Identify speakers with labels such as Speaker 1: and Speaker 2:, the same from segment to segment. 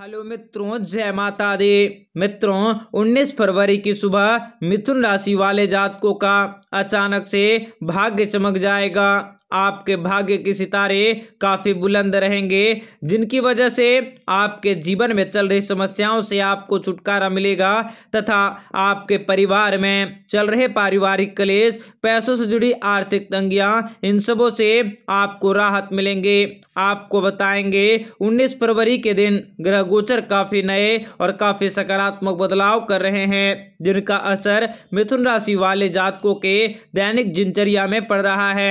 Speaker 1: hello मित्रों जय माता दी मित्रों 19 फरवरी की सुबह मिथुन राशि वाले जातकों का अचानक से भाग्य चमक जाएगा आपके भाग्य के सितारे काफ़ी बुलंद रहेंगे जिनकी वजह से आपके जीवन में चल रही समस्याओं से आपको छुटकारा मिलेगा तथा आपके परिवार में चल रहे पारिवारिक कलेश पैसों से जुड़ी आर्थिक तंगियां इन सबों से आपको राहत मिलेंगे आपको बताएंगे 19 फरवरी के दिन ग्रह गोचर काफ़ी नए और काफ़ी सकारात्मक बदलाव कर रहे हैं जिनका असर मिथुन राशि वाले जातकों के दैनिक दिनचर्या में पड़ रहा है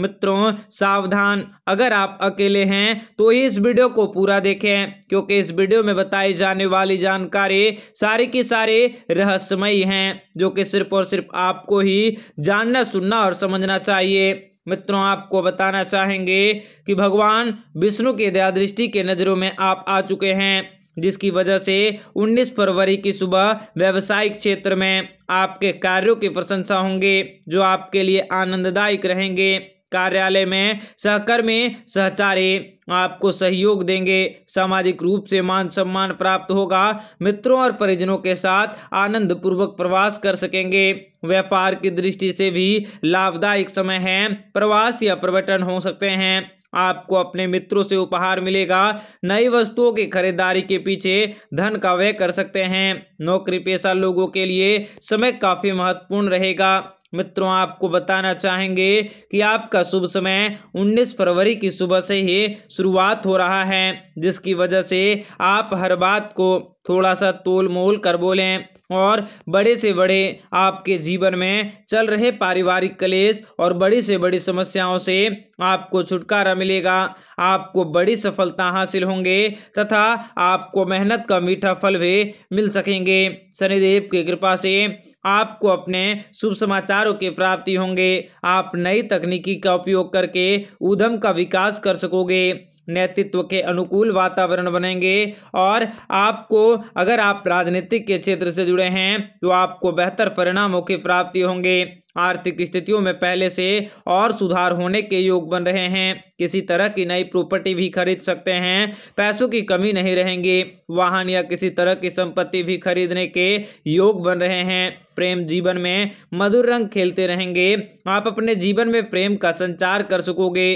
Speaker 1: मित्रों सावधान अगर आप अकेले हैं तो इस वीडियो को पूरा देखें क्योंकि इस वीडियो में बताई जाने वाली जानकारी सारी की सारी रहस्यमयी हैं जो कि सिर्फ और सिर्फ आपको ही जानना सुनना और समझना चाहिए मित्रों आपको बताना चाहेंगे कि भगवान विष्णु की दया दृष्टि के नज़रों में आप आ चुके हैं जिसकी वजह से 19 फरवरी की सुबह व्यावसायिक क्षेत्र में आपके कार्यों की प्रशंसा होंगे जो आपके लिए आनंददायक रहेंगे कार्यालय में सहकर्मी सहचारी आपको सहयोग देंगे सामाजिक रूप से मान सम्मान प्राप्त होगा मित्रों और परिजनों के साथ आनंद पूर्वक प्रवास कर सकेंगे व्यापार की दृष्टि से भी लाभदायक समय है प्रवास या पर्यटन हो सकते हैं आपको अपने मित्रों से उपहार मिलेगा नई वस्तुओं की खरीदारी के पीछे धन का व्यय कर सकते हैं नौकरी पेशा लोगों के लिए समय काफ़ी महत्वपूर्ण रहेगा मित्रों आपको बताना चाहेंगे कि आपका शुभ समय 19 फरवरी की सुबह से ही शुरुआत हो रहा है जिसकी वजह से आप हर बात को थोड़ा सा तोल मोल कर बोलें और बड़े से बड़े आपके जीवन में चल रहे पारिवारिक कलेश और बड़ी से बड़ी समस्याओं से आपको छुटकारा मिलेगा आपको बड़ी सफलता हासिल होंगे तथा आपको मेहनत का मीठा फल भी मिल सकेंगे शनिदेव की कृपा से आपको अपने शुभ समाचारों की प्राप्ति होंगे आप नई तकनीकी का उपयोग करके उद्यम का विकास कर सकोगे नेतृत्व के अनुकूल वातावरण बनेंगे और आपको अगर आप राजनीतिक के क्षेत्र से जुड़े हैं तो आपको बेहतर परिणामों की प्राप्ति होंगे आर्थिक स्थितियों में पहले से और सुधार होने के योग बन रहे हैं किसी तरह की नई प्रॉपर्टी भी खरीद सकते हैं पैसों की कमी नहीं रहेंगी वाहन या किसी तरह की संपत्ति भी खरीदने के योग बन रहे हैं प्रेम जीवन में मधुर रंग खेलते रहेंगे आप अपने जीवन में प्रेम का संचार कर सकोगे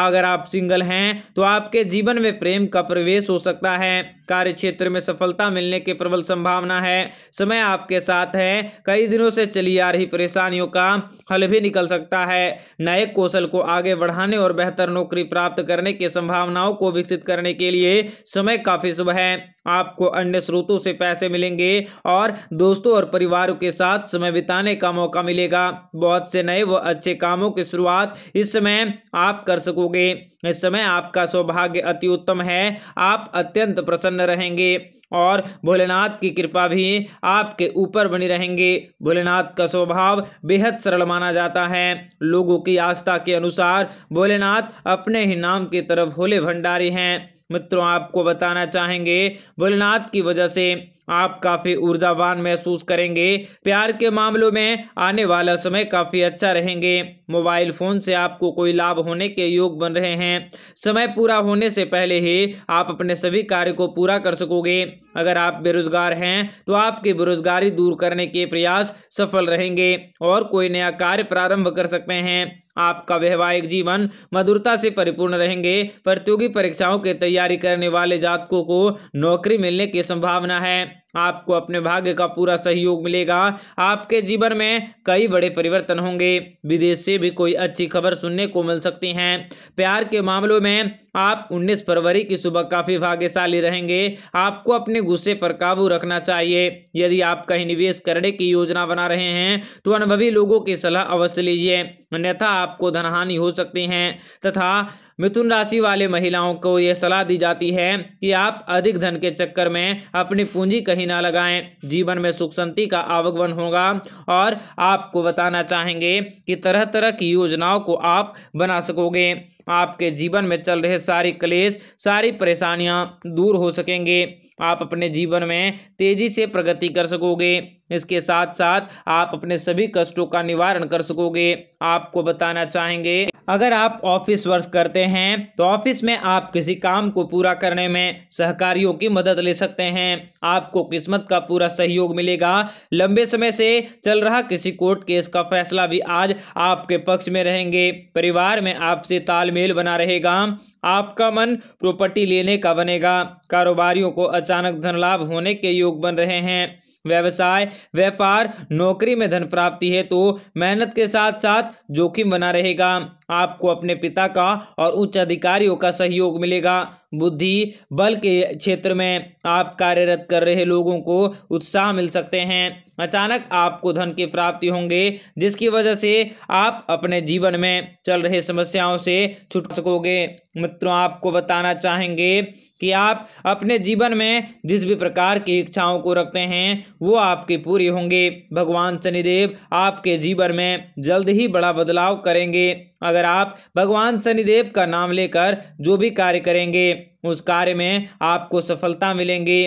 Speaker 1: अगर आप सिंगल हैं तो आपके जीवन में प्रेम का प्रवेश हो सकता है कार्य क्षेत्र में सफलता मिलने की प्रबल संभावना है समय आपके साथ है कई दिनों से चली आ रही परेशानियों का हल भी निकल सकता है नए कौशल को आगे बढ़ाने और बेहतर नौकरी नौकरी प्राप्त करने की संभावनाओं को विकसित करने के लिए समय काफ़ी शुभ है आपको अन्य स्रोतों से पैसे मिलेंगे और दोस्तों और परिवारों के साथ समय बिताने का मौका मिलेगा बहुत से नए व अच्छे कामों की शुरुआत इस समय आप कर सकोगे इस समय आपका सौभाग्य अति उत्तम है आप अत्यंत प्रसन्न रहेंगे और भोलेनाथ की कृपा भी आपके ऊपर बनी रहेंगी भोलेनाथ का स्वभाव बेहद सरल माना जाता है लोगों की आस्था के अनुसार भोलेनाथ अपने ही नाम की तरफ भोले भंडारी हैं मित्रों आपको बताना चाहेंगे भोलेनाथ की वजह से आप काफ़ी ऊर्जावान महसूस करेंगे प्यार के मामलों में आने वाला समय काफ़ी अच्छा रहेंगे मोबाइल फ़ोन से आपको कोई लाभ होने के योग बन रहे हैं समय पूरा होने से पहले ही आप अपने सभी कार्य को पूरा कर सकोगे अगर आप बेरोजगार हैं तो आपकी बेरोजगारी दूर करने के प्रयास सफल रहेंगे और कोई नया कार्य प्रारंभ कर सकते हैं आपका वैवाहिक जीवन मधुरता से परिपूर्ण रहेंगे प्रतियोगी परीक्षाओं की तैयारी करने वाले जातकों को नौकरी मिलने की संभावना है आपको अपने भाग्य का पूरा सहयोग मिलेगा आपके जीवन में कई बड़े परिवर्तन होंगे विदेश से भी कोई अच्छी खबर सुनने को मिल सकती है प्यार के मामलों में आप 19 फरवरी की सुबह काफ़ी भाग्यशाली रहेंगे आपको अपने गुस्से पर काबू रखना चाहिए यदि आप कहीं निवेश करने की योजना बना रहे हैं तो अनुभवी लोगों की सलाह अवश्य लीजिए अन्यथा आपको धनहानि हो सकती है तथा मिथुन राशि वाले महिलाओं को यह सलाह दी जाती है कि आप अधिक धन के चक्कर में अपनी पूंजी कहीं ही ना लगाएं जीवन में सुख शांति का आवागमन होगा और आपको बताना चाहेंगे कि तरह तरह की योजनाओं को आप बना सकोगे आपके जीवन में चल रहे सारी क्लेश सारी परेशानियां दूर हो सकेंगे आप अपने जीवन में तेजी से प्रगति कर सकोगे इसके साथ साथ आप अपने सभी कष्टों का निवारण कर सकोगे आपको बताना चाहेंगे अगर आप ऑफिस वर्क करते हैं तो ऑफिस में आप किसी काम को पूरा करने में सहकारियों की मदद ले सकते हैं आपको किस्मत का पूरा सहयोग मिलेगा लंबे समय से चल रहा किसी कोर्ट केस का फैसला भी आज आपके पक्ष में रहेंगे परिवार में आपसे तालमेल बना रहेगा आपका मन प्रॉपर्टी लेने का बनेगा कारोबारियों को अचानक धन लाभ होने के योग बन रहे हैं व्यवसाय व्यापार नौकरी में धन प्राप्ति है तो मेहनत के साथ साथ जोखिम बना रहेगा आपको अपने पिता का और उच्च अधिकारियों का सहयोग मिलेगा बुद्धि बल के क्षेत्र में आप कार्यरत कर रहे लोगों को उत्साह मिल सकते हैं अचानक आपको धन की प्राप्ति होंगे जिसकी वजह से आप अपने जीवन में चल रहे समस्याओं से छुट सकोगे मित्रों आपको बताना चाहेंगे कि आप अपने जीवन में जिस भी प्रकार की इच्छाओं को रखते हैं वो आपकी पूरी होंगे भगवान शनिदेव आपके जीवन में जल्द ही बड़ा बदलाव करेंगे अगर आप भगवान शनिदेव का नाम लेकर जो भी कार्य करेंगे उस कार्य में आपको सफलता मिलेंगे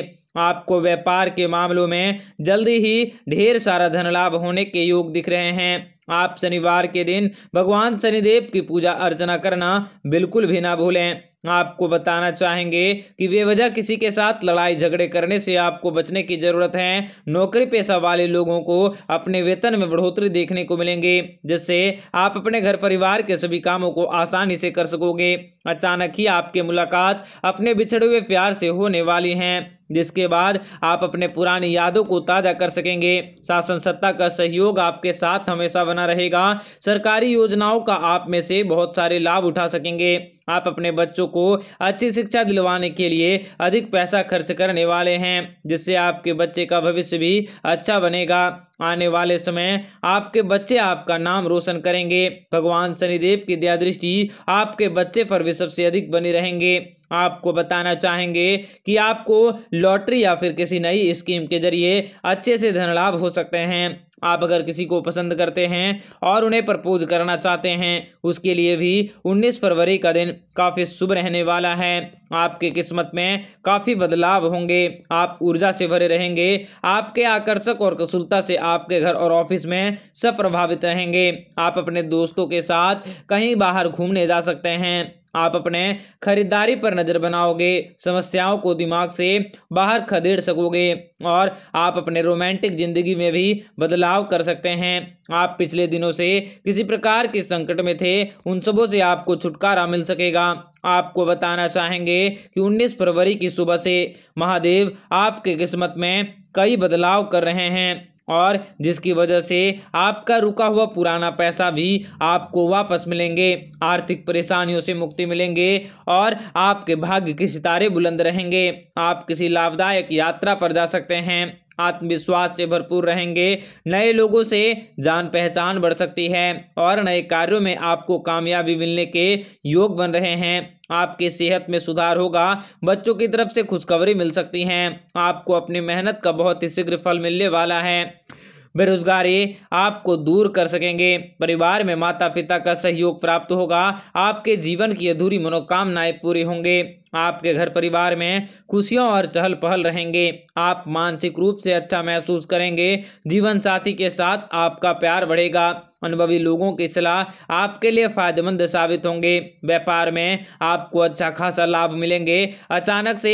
Speaker 1: आपको व्यापार के मामलों में जल्दी ही ढेर सारा धन लाभ होने के योग दिख रहे हैं आप शनिवार के दिन भगवान शनिदेव की पूजा अर्चना करना बिल्कुल भी ना भूलें आपको बताना चाहेंगे कि बेवजह किसी के साथ लड़ाई झगड़े करने से आपको बचने की ज़रूरत है नौकरी पेशा वाले लोगों को अपने वेतन में बढ़ोतरी देखने को मिलेंगे जिससे आप अपने घर परिवार के सभी कामों को आसानी से कर सकोगे अचानक ही आपके मुलाकात अपने बिछड़े हुए प्यार से होने वाली हैं जिसके बाद आप अपने पुरानी यादों को ताज़ा कर सकेंगे शासन सत्ता का सहयोग आपके साथ हमेशा बना रहेगा सरकारी योजनाओं का आप में से बहुत सारे लाभ उठा सकेंगे आप अपने बच्चों को अच्छी शिक्षा दिलवाने के लिए अधिक पैसा खर्च करने वाले हैं जिससे आपके बच्चे का भविष्य भी अच्छा बनेगा आने वाले समय आपके बच्चे आपका नाम रोशन करेंगे भगवान शनिदेव की दया दृष्टि आपके बच्चे पर भी सबसे अधिक बने रहेंगे आपको बताना चाहेंगे कि आपको लॉटरी या फिर किसी नई स्कीम के जरिए अच्छे से धन लाभ हो सकते हैं आप अगर किसी को पसंद करते हैं और उन्हें प्रपोज करना चाहते हैं उसके लिए भी 19 फरवरी का दिन काफ़ी शुभ रहने वाला है आपके किस्मत में काफ़ी बदलाव होंगे आप ऊर्जा से भरे रहेंगे आपके आकर्षक और कसुलता से आपके घर और ऑफिस में सब प्रभावित रहेंगे आप अपने दोस्तों के साथ कहीं बाहर घूमने जा सकते हैं आप अपने खरीदारी पर नज़र बनाओगे समस्याओं को दिमाग से बाहर खदेड़ सकोगे और आप अपने रोमांटिक जिंदगी में भी बदलाव कर सकते हैं आप पिछले दिनों से किसी प्रकार के संकट में थे उन सबों से आपको छुटकारा मिल सकेगा आपको बताना चाहेंगे कि 19 फरवरी की सुबह से महादेव आपके किस्मत में कई बदलाव कर रहे हैं और जिसकी वजह से आपका रुका हुआ पुराना पैसा भी आपको वापस मिलेंगे आर्थिक परेशानियों से मुक्ति मिलेंगे और आपके भाग्य के सितारे बुलंद रहेंगे आप किसी लाभदायक यात्रा पर जा सकते हैं आत्मविश्वास से भरपूर रहेंगे नए लोगों से जान पहचान बढ़ सकती है और नए कार्यों में आपको कामयाबी मिलने के योग बन रहे हैं आपके सेहत में सुधार होगा बच्चों की तरफ से खुशखबरी मिल सकती हैं आपको अपनी मेहनत का बहुत ही शीघ्र फल मिलने वाला है बेरोजगारी आपको दूर कर सकेंगे परिवार में माता पिता का सहयोग प्राप्त होगा आपके जीवन की अधूरी मनोकामनाएं पूरी होंगे आपके घर परिवार में खुशियों और चहल पहल रहेंगे आप मानसिक रूप से अच्छा महसूस करेंगे जीवन साथी के साथ आपका प्यार बढ़ेगा अनुभवी लोगों की सलाह आपके लिए फायदेमंद साबित होंगे व्यापार में आपको अच्छा खासा लाभ मिलेंगे अचानक से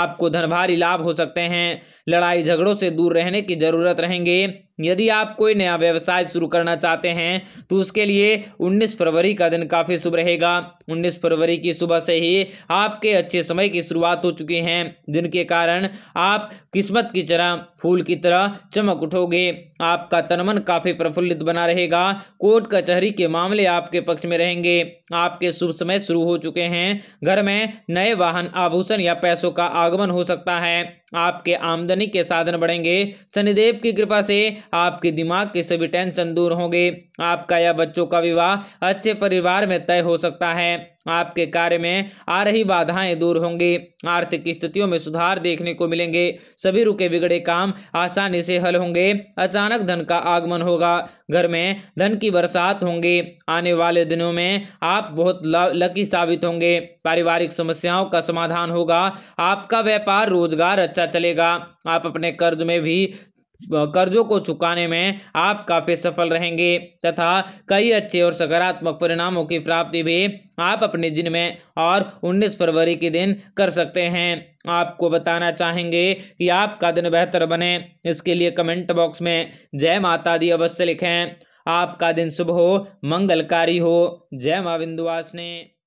Speaker 1: आपको धन भारी लाभ हो सकते हैं लड़ाई झगड़ों से दूर रहने की जरूरत रहेंगे यदि आप कोई नया व्यवसाय शुरू करना चाहते हैं तो उसके लिए 19 फरवरी का दिन काफ़ी शुभ रहेगा 19 फरवरी की सुबह से ही आपके अच्छे समय की शुरुआत हो चुकी है जिनके कारण आप किस्मत की तरह फूल की तरह चमक उठोगे आपका तनमन काफ़ी प्रफुल्लित बना रहेगा कोर्ट कचहरी के मामले आपके पक्ष में रहेंगे आपके शुभ समय शुरू हो चुके हैं घर में नए वाहन आभूषण या पैसों का आगमन हो सकता है आपके आमदनी के साधन बढ़ेंगे शनिदेव की कृपा से आपके दिमाग के सभी टेंशन दूर होंगे आपका या बच्चों का विवाह अच्छे परिवार में तय हो सकता है आपके कार्य में आ रही बाधाएं दूर होंगी आर्थिक स्थितियों में सुधार देखने को मिलेंगे सभी रुके बिगड़े काम आसानी से हल होंगे अचानक धन का आगमन होगा घर में धन की बरसात होंगी आने वाले दिनों में आप बहुत लकी साबित होंगे पारिवारिक समस्याओं का समाधान होगा आपका व्यापार रोजगार अच्छा चलेगा आप अपने कर्ज में भी कर्जों को चुकाने में आप काफ़ी सफल रहेंगे तथा कई अच्छे और सकारात्मक परिणामों की प्राप्ति भी आप अपने दिन में और 19 फरवरी के दिन कर सकते हैं आपको बताना चाहेंगे कि आपका दिन बेहतर बने इसके लिए कमेंट बॉक्स में जय माता दी अवश्य लिखें आपका दिन शुभ हो मंगलकारी हो जय माँ विंदुवास ने